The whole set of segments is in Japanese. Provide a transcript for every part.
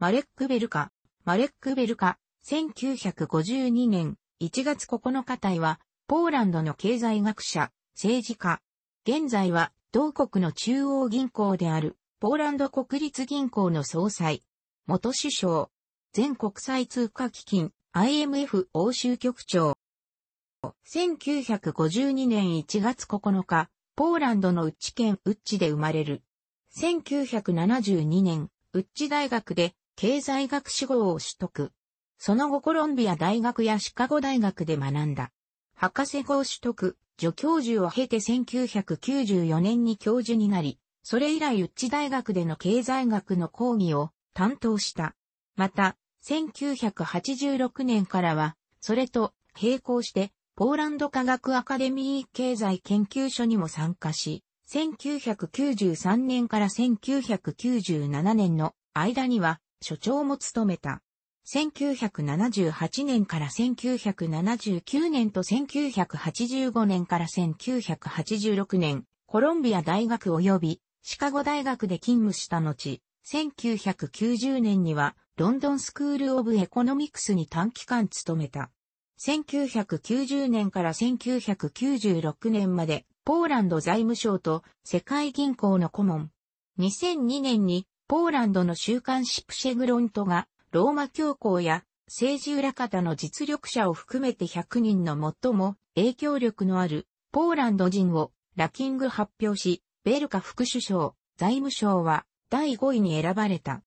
マレック・ベルカ。マレック・ベルカ、1952年1月9日隊は、ポーランドの経済学者、政治家。現在は、同国の中央銀行である、ポーランド国立銀行の総裁。元首相。全国際通貨基金、IMF 欧州局長。1952年1月9日、ポーランドのウッチ県ウッチで生まれる。1972年、ウッチ大学で経済学士号を取得。その後コロンビア大学やシカゴ大学で学んだ。博士号取得、助教授を経て1994年に教授になり、それ以来ウッチ大学での経済学の講義を担当した。また、1986年からは、それと並行して、ポーランド科学アカデミー経済研究所にも参加し、1993年から1997年の間には、所長も務めた。1978年から1979年と1985年から1986年、コロンビア大学及びシカゴ大学で勤務した後、1990年にはロンドンスクール・オブ・エコノミクスに短期間勤めた。1990年から1996年までポーランド財務省と世界銀行の顧問。2002年にポーランドの週刊誌プシェグロントが、ローマ教皇や政治裏方の実力者を含めて100人の最も影響力のあるポーランド人をラッキング発表し、ベルカ副首相、財務省は第5位に選ばれた。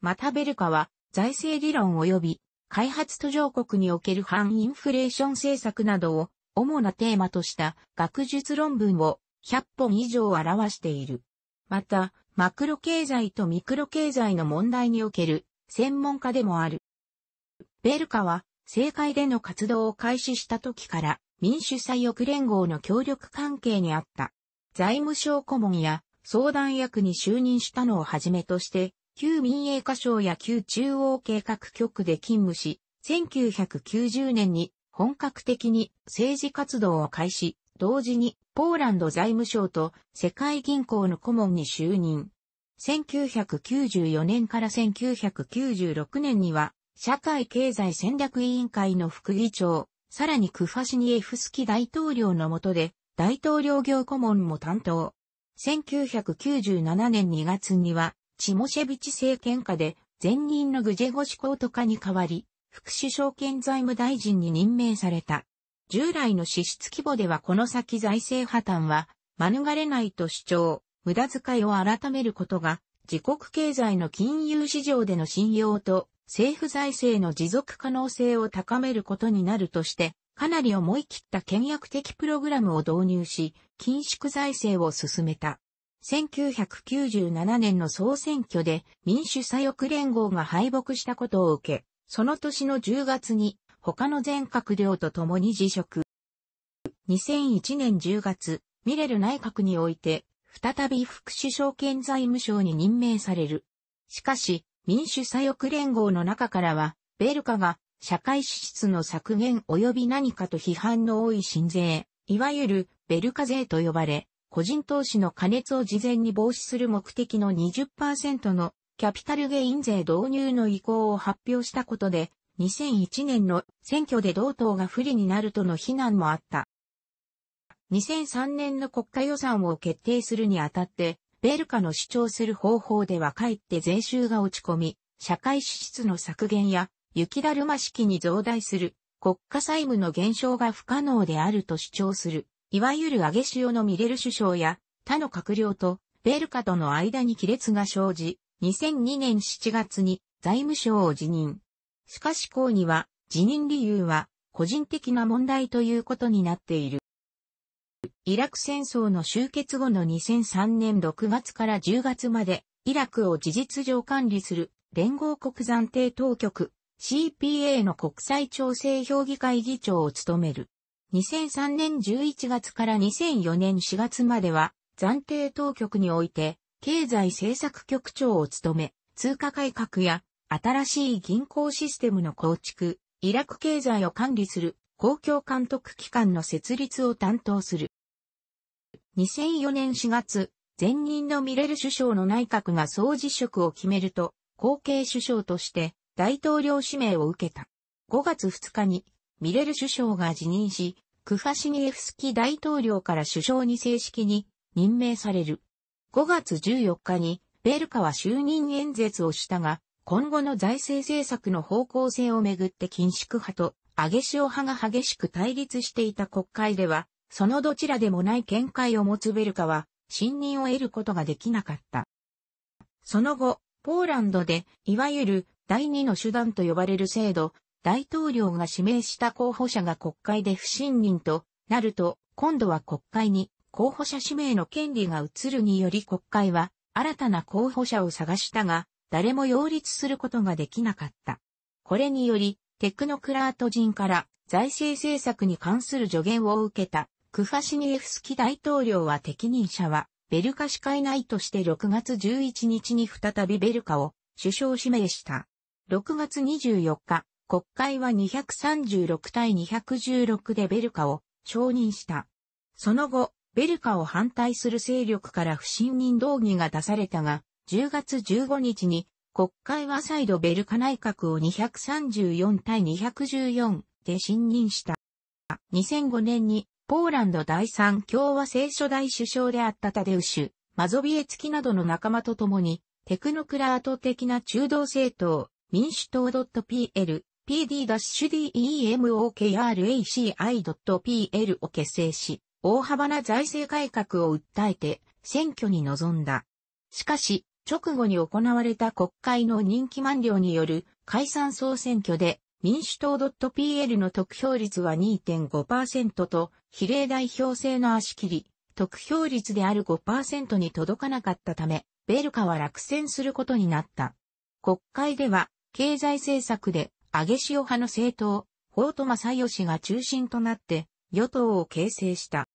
またベルカは財政理論及び開発途上国における反インフレーション政策などを主なテーマとした学術論文を100本以上表している。また、マクロ経済とミクロ経済の問題における専門家でもある。ベルカは政界での活動を開始した時から民主左翼連合の協力関係にあった。財務省顧問や相談役に就任したのをはじめとして、旧民営化省や旧中央計画局で勤務し、1990年に本格的に政治活動を開始、同時にポーランド財務省と世界銀行の顧問に就任。1994年から1996年には社会経済戦略委員会の副議長、さらにクファシニエフスキ大統領の下で大統領業顧問も担当。1997年2月にはチモシェビチ政権下で前任のグジェゴシコートカに代わり、副首相兼財務大臣に任命された。従来の支出規模ではこの先財政破綻は免れないと主張、無駄遣いを改めることが、自国経済の金融市場での信用と政府財政の持続可能性を高めることになるとして、かなり思い切った倹約的プログラムを導入し、緊縮財政を進めた。1997年の総選挙で民主左翼連合が敗北したことを受け、その年の10月に他の全閣僚と共に辞職。2001年10月、ミレル内閣において、再び副首相兼財務省に任命される。しかし、民主左翼連合の中からは、ベルカが社会支出の削減及び何かと批判の多い新税、いわゆるベルカ税と呼ばれ、個人投資の加熱を事前に防止する目的の20%のキャピタルゲイン税導入の意向を発表したことで、2001年の選挙で同党が不利になるとの非難もあった。2003年の国家予算を決定するにあたって、ベルカの主張する方法ではかえって税収が落ち込み、社会支出の削減や、雪だるま式に増大する、国家債務の減少が不可能であると主張する、いわゆる上げ潮のミレル首相や、他の閣僚と、ベルカとの間に亀裂が生じ、2002年7月に財務省を辞任。しかし抗議は、辞任理由は、個人的な問題ということになっている。イラク戦争の終結後の2003年6月から10月まで、イラクを事実上管理する連合国暫定当局 CPA の国際調整評議会議長を務める。2003年11月から2004年4月までは暫定当局において経済政策局長を務め、通貨改革や新しい銀行システムの構築、イラク経済を管理する公共監督機関の設立を担当する。2004年4月、前任のミレル首相の内閣が総辞職を決めると、後継首相として大統領指名を受けた。5月2日にミレル首相が辞任し、クファシニエフスキ大統領から首相に正式に任命される。5月14日にベルカは就任演説をしたが、今後の財政政策の方向性をめぐって緊縮派と揚げ潮派が激しく対立していた国会では、そのどちらでもない見解を持つベルカは、信任を得ることができなかった。その後、ポーランドで、いわゆる第二の手段と呼ばれる制度、大統領が指名した候補者が国会で不信任となると、今度は国会に候補者指名の権利が移るにより国会は新たな候補者を探したが、誰も擁立することができなかった。これにより、テクノクラート人から財政政策に関する助言を受けたクファシニエフスキ大統領は適任者はベルカしかいないとして6月11日に再びベルカを首相指名した。6月24日、国会は236対216でベルカを承認した。その後、ベルカを反対する勢力から不信任動議が出されたが、10月15日に国会は再度ベルカ内閣を234対214で信任した。2005年にポーランド第三共和政初代首相であったタデウシュ、マゾビエツキなどの仲間と共にテクノクラート的な中道政党、民主党 .pl、pd-demokraci.pl を結成し、大幅な財政改革を訴えて選挙に臨んだ。しかし、直後に行われた国会の任期満了による解散総選挙で民主党 .pl の得票率は2.5%と比例代表制の足切り、得票率である5%に届かなかったため、ベルカは落選することになった。国会では経済政策で上げ潮派の政党、法と正義が中心となって与党を形成した。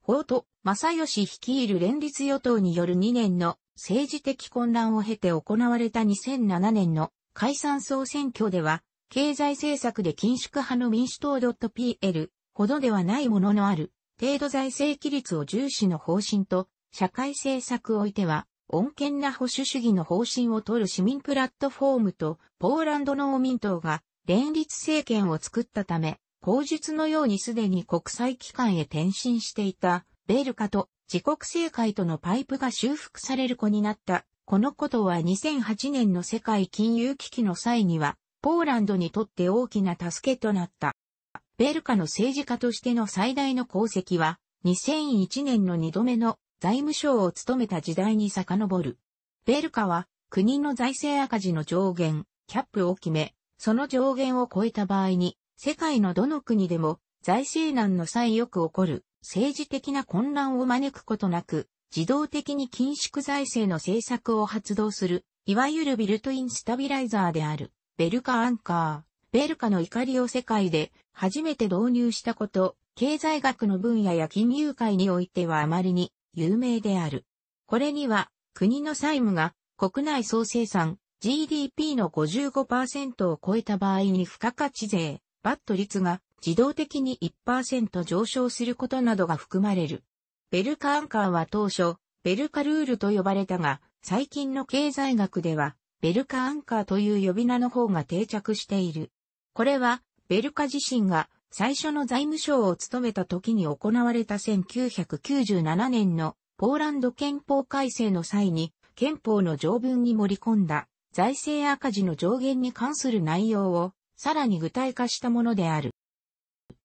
法と正義率いる連立与党による2年の政治的混乱を経て行われた2007年の解散総選挙では、経済政策で緊縮派の民主党 .pl ほどではないもののある程度財政規律を重視の方針と、社会政策をおいては、穏健な保守主義の方針を取る市民プラットフォームとポーランド農民党が連立政権を作ったため、口述のようにすでに国際機関へ転身していたベルカと自国政界とのパイプが修復される子になった。このことは2008年の世界金融危機の際には、ポーランドにとって大きな助けとなった。ベルカの政治家としての最大の功績は、2001年の2度目の財務省を務めた時代に遡る。ベルカは、国の財政赤字の上限、キャップを決め、その上限を超えた場合に、世界のどの国でも財政難の際よく起こる政治的な混乱を招くことなく、自動的に緊縮財政の政策を発動する、いわゆるビルトインスタビライザーである、ベルカアンカー。ベルカの怒りを世界で初めて導入したこと、経済学の分野や金融界においてはあまりに有名である。これには、国の債務が国内総生産 GDP の55%を超えた場合に付加価値税、バット率が自動的に1%上昇することなどが含まれる。ベルカアンカーは当初、ベルカルールと呼ばれたが、最近の経済学では、ベルカアンカーという呼び名の方が定着している。これは、ベルカ自身が最初の財務省を務めた時に行われた1997年のポーランド憲法改正の際に、憲法の条文に盛り込んだ財政赤字の上限に関する内容をさらに具体化したものである。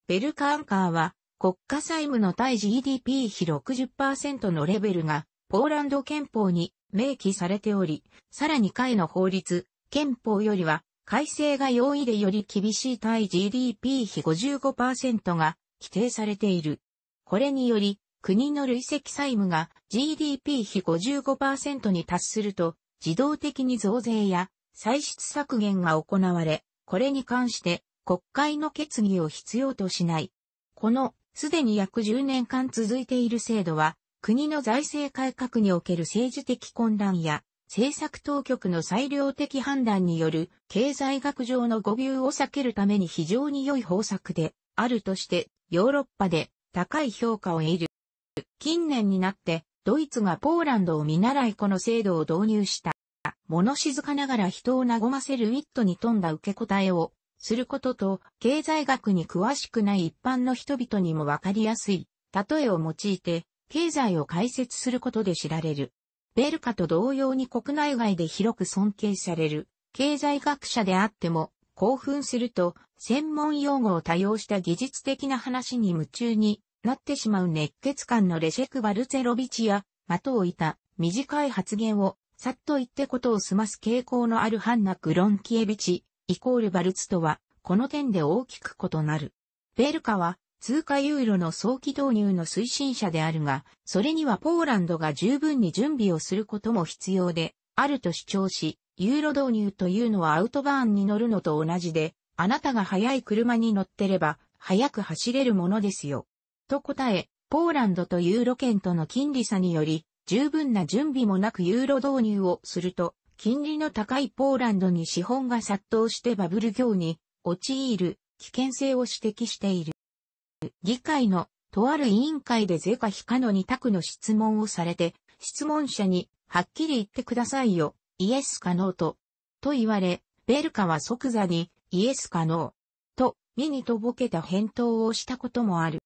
ベルカーンカーは、国家債務の対 GDP 比60%のレベルが、ポーランド憲法に明記されており、さらに下位の法律、憲法よりは、改正が容易でより厳しい対 GDP 比55%が規定されている。これにより、国の累積債務が GDP 比55%に達すると、自動的に増税や歳出削減が行われ、これに関して国会の決議を必要としない。この、すでに約10年間続いている制度は、国の財政改革における政治的混乱や、政策当局の裁量的判断による経済学上の誤謬を避けるために非常に良い方策であるとしてヨーロッパで高い評価を得る。近年になってドイツがポーランドを見習いこの制度を導入した。物静かながら人を和ませるウィットに富んだ受け答えをすることと、経済学に詳しくない一般の人々にもわかりやすい、例えを用いて、経済を解説することで知られる。ベルカと同様に国内外で広く尊敬される、経済学者であっても、興奮すると、専門用語を多用した技術的な話に夢中になってしまう熱血感のレシェク・バルゼロビチや、的を置いた短い発言を、さっと言ってことを済ます傾向のあるハンナ・グロンキエビチ、イコールバルツとは、この点で大きく異なる。ベルカは、通貨ユーロの早期導入の推進者であるが、それにはポーランドが十分に準備をすることも必要で、あると主張し、ユーロ導入というのはアウトバーンに乗るのと同じで、あなたが速い車に乗ってれば、速く走れるものですよ。と答え、ポーランドとユーロ圏との金利差により、十分な準備もなくユーロ導入をすると、金利の高いポーランドに資本が殺到してバブル業に陥る危険性を指摘している。議会のとある委員会で是か非かの二択の質問をされて、質問者にはっきり言ってくださいよ、イエスかノーと、と言われ、ベルカは即座にイエスかノーと、ミニとぼけた返答をしたこともある。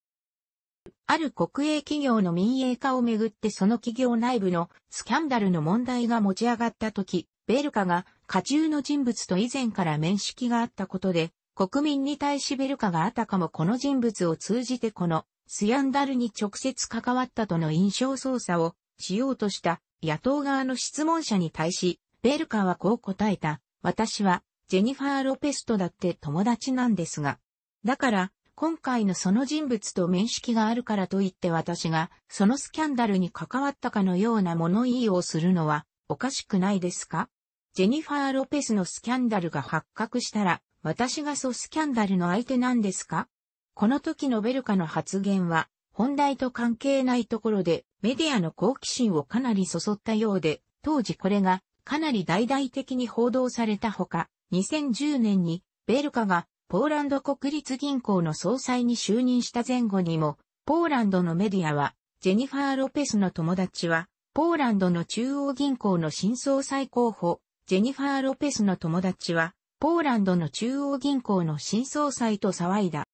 ある国営企業の民営化をめぐってその企業内部のスキャンダルの問題が持ち上がった時、ベルカが家中の人物と以前から面識があったことで、国民に対しベルカがあたかもこの人物を通じてこのスキャンダルに直接関わったとの印象操作をしようとした野党側の質問者に対し、ベルカはこう答えた。私はジェニファー・ロペストだって友達なんですが。だから、今回のその人物と面識があるからといって私が、そのスキャンダルに関わったかのような物言いをするのは、おかしくないですかジェニファー・ロペスのスキャンダルが発覚したら、私がそスキャンダルの相手なんですかこの時のベルカの発言は、本題と関係ないところで、メディアの好奇心をかなりそそったようで、当時これが、かなり大々的に報道されたほか、2010年に、ベルカがポーランド国立銀行の総裁に就任した前後にも、ポーランドのメディアは、ジェニファー・ロペスの友達は、ポーランドの中央銀行の新総裁候補、ジェニファー・ロペスの友達は、ポーランドの中央銀行の新総裁と騒いだ。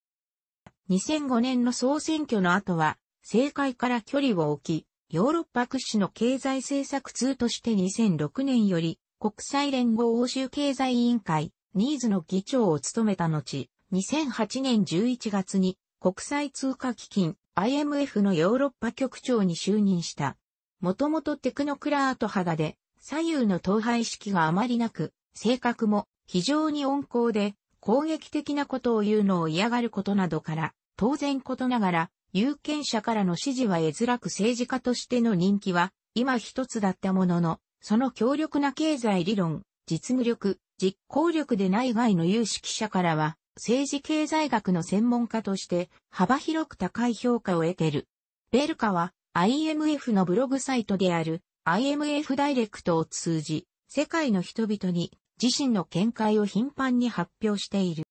2005年の総選挙の後は、政界から距離を置き、ヨーロッパ屈指の経済政策通として2006年より、国際連合欧州経済委員会、ニーズの議長を務めた後、2008年11月に国際通貨基金 IMF のヨーロッパ局長に就任した。もともとテクノクラート肌で左右の統廃式があまりなく、性格も非常に温厚で攻撃的なことを言うのを嫌がることなどから、当然ことながら有権者からの支持は得づらく政治家としての人気は今一つだったものの、その強力な経済理論、実務力、実行力で内外の有識者からは、政治経済学の専門家として幅広く高い評価を得てる。ベルカは IMF のブログサイトである IMF ダイレクトを通じ、世界の人々に自身の見解を頻繁に発表している。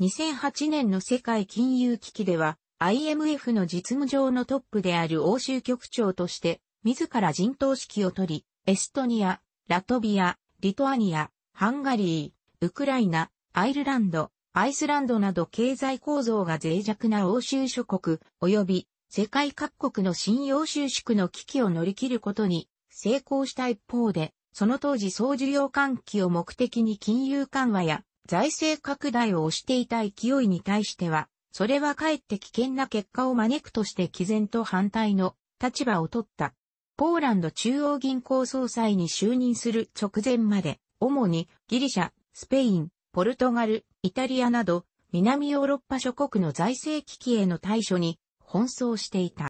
2008年の世界金融危機では IMF の実務上のトップである欧州局長として自ら陣頭指揮を取り、エストニア、ラトビア、リトアニア、ハンガリー、ウクライナ、アイルランド、アイスランドなど経済構造が脆弱な欧州諸国、及び世界各国の信用収縮の危機を乗り切ることに成功した一方で、その当時総需要喚起を目的に金融緩和や財政拡大を推していた勢いに対しては、それはかえって危険な結果を招くとして毅然と反対の立場を取った。ポーランド中央銀行総裁に就任する直前まで主にギリシャ、スペイン、ポルトガル、イタリアなど南ヨーロッパ諸国の財政危機への対処に奔走していた。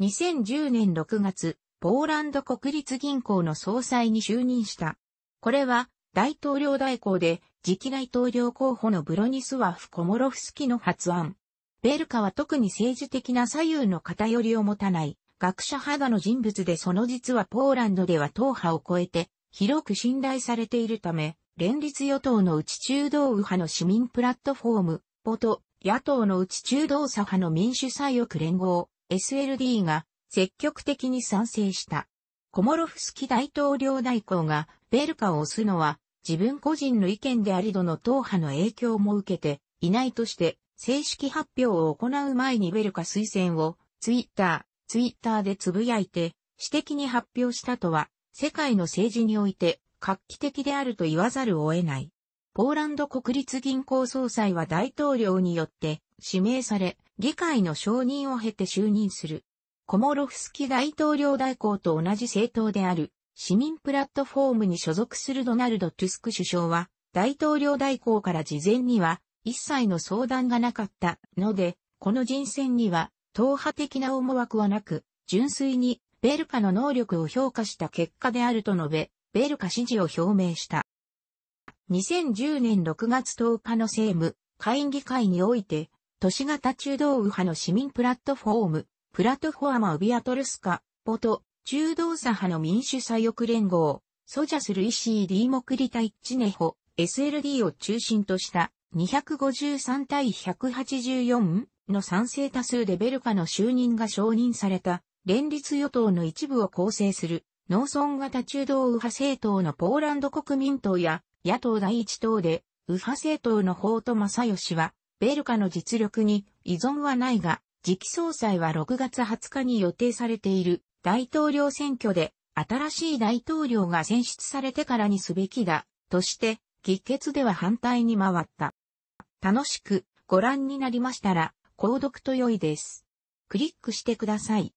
2010年6月、ポーランド国立銀行の総裁に就任した。これは大統領代行で次期大統領候補のブロニスワフ・コモロフスキの発案。ベルカは特に政治的な左右の偏りを持たない学者肌の人物でその実はポーランドでは党派を超えて広く信頼されているため、連立与党の内中道右派の市民プラットフォーム、ポト、野党の内中道左派の民主左翼連合、SLD が積極的に賛成した。コモロフスキ大統領代行がベルカを押すのは自分個人の意見でありどの党派の影響も受けていないとして正式発表を行う前にベルカ推薦をツイッター、ツイッターでつぶやいて私的に発表したとは世界の政治において画期的であると言わざるを得ない。ポーランド国立銀行総裁は大統領によって指名され、議会の承認を経て就任する。コモロフスキ大統領代行と同じ政党である市民プラットフォームに所属するドナルド・トゥスク首相は大統領代行から事前には一切の相談がなかったので、この人選には党派的な思惑はなく、純粋にベルカの能力を評価した結果であると述べ、ベルカ支持を表明した。2010年6月10日の政務、会議会において、都市型中道右派の市民プラットフォーム、プラットフォーマ・ウビアトルスカ、ポト、中道左派の民主左翼連合、ソジャス・ルイシー・ディーモクリタ・イッチネホ、SLD を中心とした253対184の賛成多数でベルカの就任が承認された連立与党の一部を構成する農村型中道右派政党のポーランド国民党や野党第一党で右派政党の法と正義はベルカの実力に依存はないが次期総裁は6月20日に予定されている大統領選挙で新しい大統領が選出されてからにすべきだとして議決では反対に回った。楽しくご覧になりましたら購読と良いです。クリックしてください。